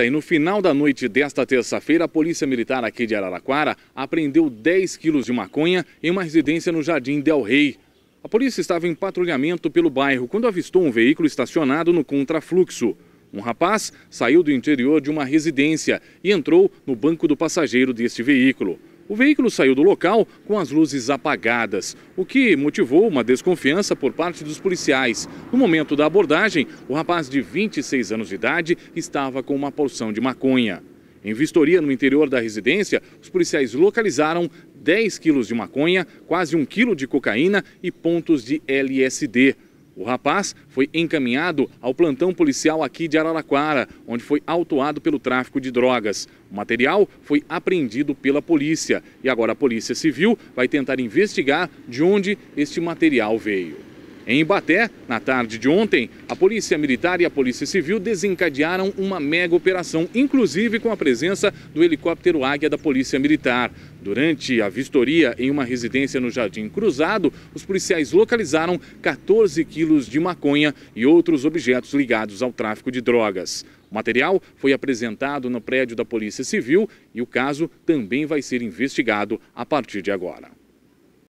E no final da noite desta terça-feira, a Polícia Militar aqui de Araraquara apreendeu 10 quilos de maconha em uma residência no Jardim Del Rey. A polícia estava em patrulhamento pelo bairro quando avistou um veículo estacionado no contrafluxo. Um rapaz saiu do interior de uma residência e entrou no banco do passageiro deste veículo. O veículo saiu do local com as luzes apagadas, o que motivou uma desconfiança por parte dos policiais. No momento da abordagem, o rapaz de 26 anos de idade estava com uma porção de maconha. Em vistoria no interior da residência, os policiais localizaram 10 quilos de maconha, quase 1 quilo de cocaína e pontos de LSD. O rapaz foi encaminhado ao plantão policial aqui de Araraquara, onde foi autuado pelo tráfico de drogas. O material foi apreendido pela polícia e agora a Polícia Civil vai tentar investigar de onde este material veio. Em Ibaté, na tarde de ontem, a Polícia Militar e a Polícia Civil desencadearam uma mega operação, inclusive com a presença do helicóptero Águia da Polícia Militar. Durante a vistoria em uma residência no Jardim Cruzado, os policiais localizaram 14 quilos de maconha e outros objetos ligados ao tráfico de drogas. O material foi apresentado no prédio da Polícia Civil e o caso também vai ser investigado a partir de agora.